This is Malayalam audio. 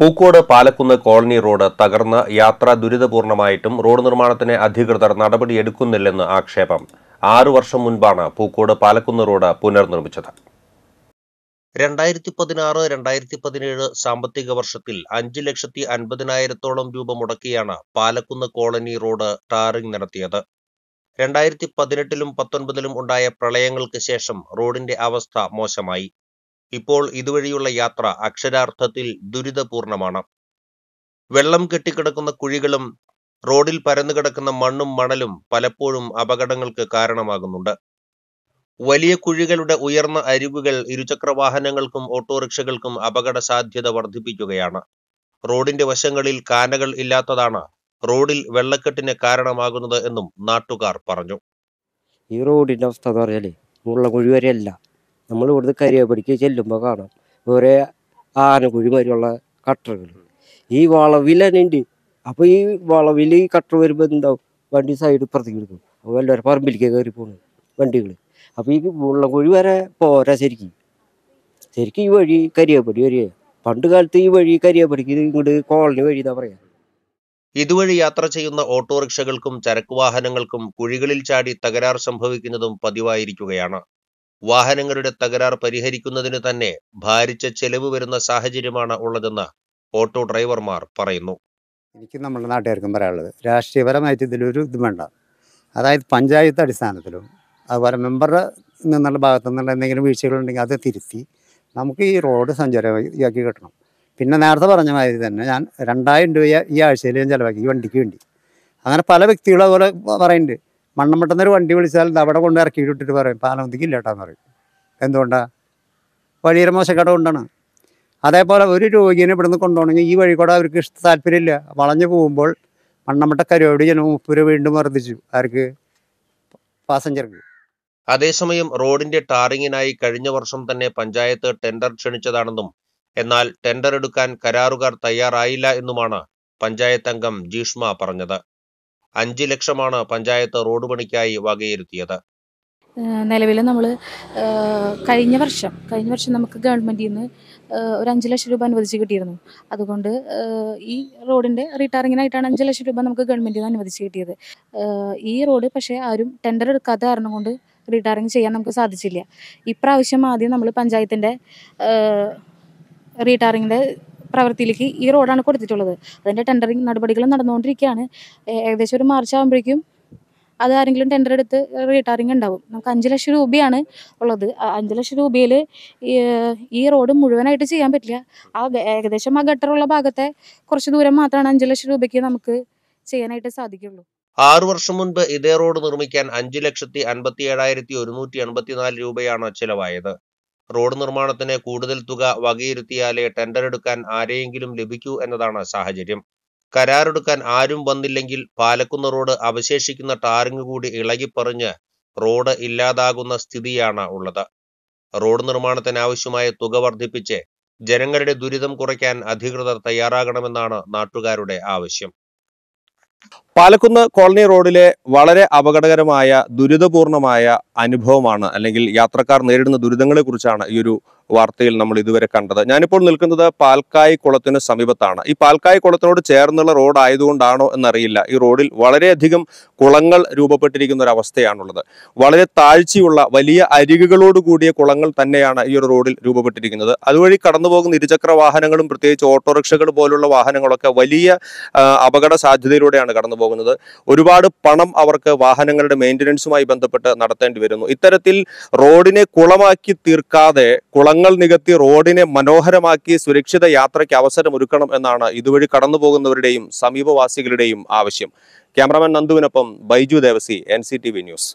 പൂക്കോട് പാലക്കുന്ന് കോളനി റോഡ് തകർന്ന് യാത്ര ദുരിതപൂർണമായിട്ടും റോഡ് നിർമ്മാണത്തിന് അധികൃതർ നടപടിയെടുക്കുന്നില്ലെന്ന് ആക്ഷേപം ആറു വർഷം മുൻപാണ് പൂക്കോട് പാലക്കുന്ന് റോഡ് പുനർനിർമ്മിച്ചത് രണ്ടായിരത്തി പതിനാറ് രണ്ടായിരത്തി പതിനേഴ് സാമ്പത്തിക വർഷത്തിൽ അഞ്ച് ലക്ഷത്തി അൻപതിനായിരത്തോളം രൂപ മുടക്കിയാണ് പാലക്കുന്ന് കോളനി റോഡ് ടാറിംഗ് നടത്തിയത് രണ്ടായിരത്തി പതിനെട്ടിലും പത്തൊൻപതിലും ഉണ്ടായ പ്രളയങ്ങൾക്ക് ശേഷം റോഡിന്റെ അവസ്ഥ മോശമായി ഇപ്പോൾ ഇതുവഴിയുള്ള യാത്ര അക്ഷരാർത്ഥത്തിൽ ദുരിതപൂർണമാണ് വെള്ളം കെട്ടിക്കിടക്കുന്ന കുഴികളും റോഡിൽ പരന്നുകിടക്കുന്ന മണ്ണും മണലും പലപ്പോഴും അപകടങ്ങൾക്ക് കാരണമാകുന്നുണ്ട് വലിയ കുഴികളുടെ ഉയർന്ന അരിവുകൾ ഇരുചക്ര വാഹനങ്ങൾക്കും ഓട്ടോറിക്ഷകൾക്കും അപകട സാധ്യത വർദ്ധിപ്പിക്കുകയാണ് റോഡിന്റെ വശങ്ങളിൽ കാനകൾ ഇല്ലാത്തതാണ് റോഡിൽ വെള്ളക്കെട്ടിന് കാരണമാകുന്നത് എന്നും നാട്ടുകാർ പറഞ്ഞു ഈ റോഡിന്റെ അവസ്ഥ എന്ന് പറഞ്ഞാലേ കുഴി വരെയല്ല നമ്മൾ ഇവിടുന്ന് കരിയപ്പടിക്ക് ചെല്ലുമ്പോൾ കാണാം ഒരേ ആനകുഴി മാതിരിയുള്ള കട്ടറുകൾ ഈ വളവിൽ തന്നെ ഉണ്ട് അപ്പോൾ ഈ വളവിൽ ഈ കട്ടർ വരുമ്പോൾ എന്താവും വണ്ടി സൈഡ് ഇപ്പുറത്തേക്ക് എടുക്കും അപ്പോൾ എല്ലാവരും പറമ്പിലേക്ക് കയറി പോകണം വണ്ടികൾ അപ്പോൾ ഈ മുള്ളൻകുഴി വരെ പോരാ ശരിക്കും ശരിക്കും ഈ വഴി കരിയപ്പടി വരിക പണ്ട് കാലത്ത് ഈ വഴി കരിയപ്പടിക്ക് ഇങ്ങോട്ട് കോളനി വഴി എന്നാ പറയാം ഇതുവഴി യാത്ര ചെയ്യുന്ന ഓട്ടോറിക്ഷകൾക്കും ചരക്ക് വാഹനങ്ങൾക്കും കുഴികളിൽ ചാടി തകരാർ സംഭവിക്കുന്നതും പതിവായിരിക്കുകയാണ് വാഹനങ്ങളുടെ തകരാർ പരിഹരിക്കുന്നതിന് തന്നെ ഭാരിച്ച ചെലവ് വരുന്ന സാഹചര്യമാണ് ഉള്ളതെന്ന് ഓട്ടോ ഡ്രൈവർമാർ പറയുന്നു എനിക്ക് നമ്മുടെ നാട്ടുകാർക്കും പറയാനുള്ളത് രാഷ്ട്രീയപരമായിട്ട് ഇതിലൊരു ഇത് വേണ്ട അതായത് പഞ്ചായത്ത് അടിസ്ഥാനത്തിലും അതുപോലെ മെമ്പറുടെ നിന്നുള്ള ഭാഗത്തു നിന്നുള്ള എന്തെങ്കിലും വീഴ്ചകളുണ്ടെങ്കിൽ അത് തിരുത്തി നമുക്ക് ഈ റോഡ് സഞ്ചാരമാക്കി കിട്ടണം പിന്നെ നേരത്തെ പറഞ്ഞ മാതിരി തന്നെ ഞാൻ രണ്ടായിരം രൂപ ഈ ആഴ്ചയിൽ ഞാൻ ചിലവാക്കി ഈ വണ്ടിക്ക് വേണ്ടി അങ്ങനെ പല വ്യക്തികളും അതുപോലെ പറയുന്നുണ്ട് മണ്ണമ്പട്ടം വണ്ടി വിളിച്ചാൽ അവിടെ കൊണ്ട് ഇറക്കി ഇട്ടിട്ട് പറയും പാലമൊന്നിക്ക് ഇല്ലാട്ടാന്ന് പറയും എന്തുകൊണ്ടാ വലിയൊരു മോശക്കട കൊണ്ടാണ് അതേപോലെ ഒരു രോഗിയെ നിന്ന് കൊണ്ടുപോകണമെങ്കിൽ ഈ വഴി കൂടെ അവർക്ക് ഇഷ്ട താല്പര്യമില്ല വളഞ്ഞു പോകുമ്പോൾ മണ്ണമ്പട്ട കരുവടി ജനം മുപ്പത് വീണ്ടും വർദ്ധിച്ചു ആർക്ക് പാസഞ്ചർക്ക് അതേസമയം റോഡിന്റെ ടാറിങ്ങിനായി കഴിഞ്ഞ വർഷം തന്നെ പഞ്ചായത്ത് ടെൻഡർ ക്ഷണിച്ചതാണെന്നും എന്നാൽ ടെൻഡർ എടുക്കാൻ കരാറുകാർ തയ്യാറായില്ല എന്നുമാണ് പഞ്ചായത്ത് അംഗം ജീഷ്മ പറഞ്ഞത് അഞ്ച് ലക്ഷമാണ് പഞ്ചായത്ത് റോഡ് പണിക്കായി വകയിരുത്തിയത് നിലവിൽ നമ്മൾ കഴിഞ്ഞ വർഷം കഴിഞ്ഞ വർഷം നമുക്ക് ഗവൺമെൻറ്റിൽ നിന്ന് ഒരു അഞ്ച് ലക്ഷം രൂപ അനുവദിച്ച് കിട്ടിയിരുന്നു അതുകൊണ്ട് ഈ റോഡിൻ്റെ റിട്ടയറിങ്ങിനായിട്ടാണ് അഞ്ച് ലക്ഷം രൂപ നമുക്ക് ഗവൺമെൻറ്റിൽ നിന്ന് അനുവദിച്ച് കിട്ടിയത് ഈ റോഡ് പക്ഷേ ആരും ടെൻഡർ എടുക്കാത്ത കാരണം കൊണ്ട് റീടാറിങ് ചെയ്യാൻ നമുക്ക് സാധിച്ചില്ല ഇപ്രാവശ്യം ആദ്യം നമ്മൾ പഞ്ചായത്തിൻ്റെ റീടാറിങ്ങിൻ്റെ പ്രവൃത്തിയിലേക്ക് ഈ റോഡാണ് കൊടുത്തിട്ടുള്ളത് അതിൻ്റെ ടെൻഡറിങ് നടപടികൾ നടന്നുകൊണ്ടിരിക്കുകയാണ് ഏകദേശം ഒരു മാർച്ച് ആകുമ്പോഴേക്കും അത് ആരെങ്കിലും ടെൻഡർ എടുത്ത് റീടാറിങ് ഉണ്ടാവും നമുക്ക് അഞ്ച് ലക്ഷം രൂപയാണ് ഉള്ളത് അഞ്ച് ലക്ഷം രൂപയിൽ ഈ റോഡ് മുഴുവനായിട്ട് ചെയ്യാൻ പറ്റില്ല ആ ഏകദേശം ആ ഗട്ടറുള്ള ഭാഗത്തെ കുറച്ച് ദൂരം മാത്രമാണ് അഞ്ച് ലക്ഷം രൂപയ്ക്ക് നമുക്ക് ചെയ്യാനായിട്ട് സാധിക്കുള്ളൂ ആറു വർഷം മുൻപ് ഇതേ റോഡ് നിർമ്മിക്കാൻ അഞ്ചു ലക്ഷത്തി അൻപത്തി ഏഴായിരത്തി ഒരുന്നൂറ്റി എൺപത്തിനാല് രൂപയാണ് ചിലവായത് റോഡ് നിർമ്മാണത്തിന് കൂടുതൽ തുക വകയിരുത്തിയാലേ എടുക്കാൻ ആരെയെങ്കിലും ലഭിക്കൂ എന്നതാണ് സാഹചര്യം കരാറെടുക്കാൻ ആരും വന്നില്ലെങ്കിൽ പാലക്കുന്ന റോഡ് അവശേഷിക്കുന്ന ടാറിങ് കൂടി ഇളകിപ്പറിഞ്ഞ് റോഡ് ഇല്ലാതാകുന്ന സ്ഥിതിയാണ് ഉള്ളത് റോഡ് നിർമ്മാണത്തിനാവശ്യമായ തുക വർദ്ധിപ്പിച്ച് ജനങ്ങളുടെ ദുരിതം കുറയ്ക്കാൻ അധികൃതർ തയ്യാറാകണമെന്നാണ് നാട്ടുകാരുടെ ആവശ്യം പാലക്കുന്ന് കോളനി റോഡിലെ വളരെ അപകടകരമായ ദുരിതപൂർണമായ അനുഭവമാണ് അല്ലെങ്കിൽ യാത്രക്കാർ നേരിടുന്ന ദുരിതങ്ങളെക്കുറിച്ചാണ് ഈ ഒരു വാർത്തയിൽ നമ്മൾ ഇതുവരെ കണ്ടത് ഞാനിപ്പോൾ നിൽക്കുന്നത് പാൽക്കായ് കുളത്തിന് സമീപത്താണ് ഈ പാൽക്കായ് കുളത്തിനോട് ചേർന്നുള്ള റോഡ് ആയതുകൊണ്ടാണോ എന്നറിയില്ല ഈ റോഡിൽ വളരെയധികം കുളങ്ങൾ രൂപപ്പെട്ടിരിക്കുന്ന ഒരു അവസ്ഥയാണുള്ളത് വളരെ താഴ്ചയുള്ള വലിയ അരികുകളോട് കൂടിയ കുളങ്ങൾ തന്നെയാണ് ഈ ഒരു റോഡിൽ രൂപപ്പെട്ടിരിക്കുന്നത് അതുവഴി കടന്നുപോകുന്ന ഇരുചക്ര വാഹനങ്ങളും പ്രത്യേകിച്ച് ഓട്ടോറിക്ഷകൾ പോലുള്ള വാഹനങ്ങളൊക്കെ വലിയ അപകട സാധ്യതയിലൂടെയാണ് കടന്നു പോകുന്നത് ഒരുപാട് പണം അവർക്ക് വാഹനങ്ങളുടെ മെയിൻ്റനൻസുമായി ബന്ധപ്പെട്ട് നടത്തേണ്ടി വരുന്നു ഇത്തരത്തിൽ റോഡിനെ കുളമാക്കി തീർക്കാതെ കുളങ്ങൾ നികത്തി റോഡിനെ മനോഹരമാക്കി സുരക്ഷിത യാത്രയ്ക്ക് അവസരം ഒരുക്കണം എന്നാണ് ഇതുവഴി കടന്നു പോകുന്നവരുടെയും സമീപവാസികളുടെയും ആവശ്യം ക്യാമറാമാൻ നന്ദുവിനൊപ്പം ബൈജു ദേവസി എൻ ന്യൂസ്